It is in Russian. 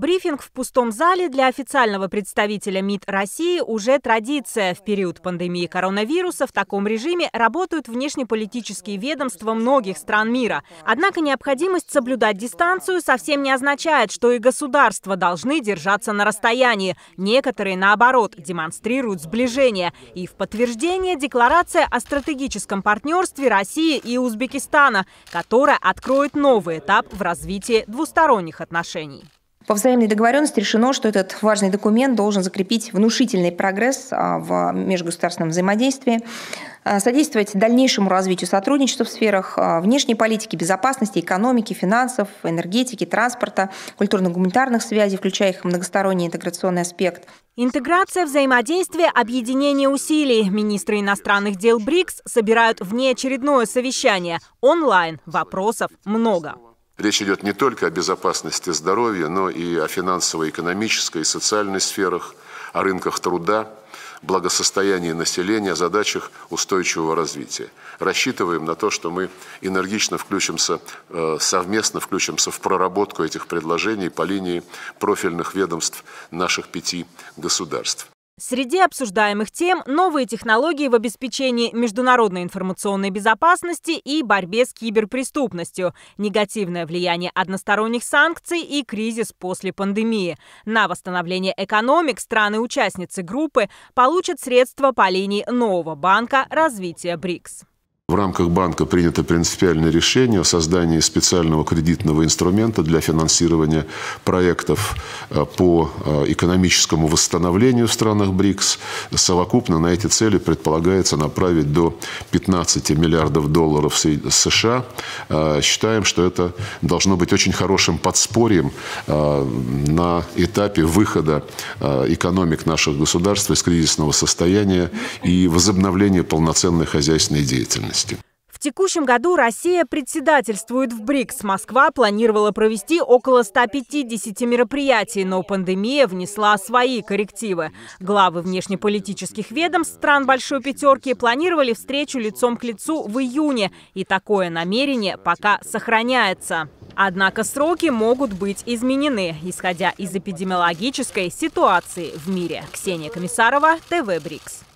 Брифинг в пустом зале для официального представителя МИД России уже традиция. В период пандемии коронавируса в таком режиме работают внешнеполитические ведомства многих стран мира. Однако необходимость соблюдать дистанцию совсем не означает, что и государства должны держаться на расстоянии. Некоторые, наоборот, демонстрируют сближение. И в подтверждение декларация о стратегическом партнерстве России и Узбекистана, которая откроет новый этап в развитии двусторонних отношений. По взаимной договоренности решено, что этот важный документ должен закрепить внушительный прогресс а, в межгосударственном взаимодействии, а, содействовать дальнейшему развитию сотрудничества в сферах а, внешней политики, безопасности, экономики, финансов, энергетики, транспорта, культурно-гуманитарных связей, включая их многосторонний интеграционный аспект. Интеграция, взаимодействие, объединение усилий. Министры иностранных дел БРИКС собирают внеочередное совещание. Онлайн. Вопросов много. Речь идет не только о безопасности здоровья, но и о финансово-экономической и социальной сферах, о рынках труда, благосостоянии населения, о задачах устойчивого развития. Рассчитываем на то, что мы энергично включимся, э, совместно включимся в проработку этих предложений по линии профильных ведомств наших пяти государств. Среди обсуждаемых тем – новые технологии в обеспечении международной информационной безопасности и борьбе с киберпреступностью, негативное влияние односторонних санкций и кризис после пандемии. На восстановление экономик страны-участницы группы получат средства по линии нового банка развития БРИКС. В рамках банка принято принципиальное решение о создании специального кредитного инструмента для финансирования проектов э, по э, экономическому восстановлению в странах БРИКС. Совокупно на эти цели предполагается направить до 15 миллиардов долларов США. Э, считаем, что это должно быть очень хорошим подспорьем на этапе выхода экономик наших государств из кризисного состояния и возобновления полноценной хозяйственной деятельности. 20. В текущем году Россия председательствует в БРИКС. Москва планировала провести около 150 мероприятий, но пандемия внесла свои коррективы. Главы внешнеполитических ведомств стран Большой Пятерки планировали встречу лицом к лицу в июне, и такое намерение пока сохраняется. Однако сроки могут быть изменены, исходя из эпидемиологической ситуации в мире. Ксения Комиссарова, ТВ БРИКС.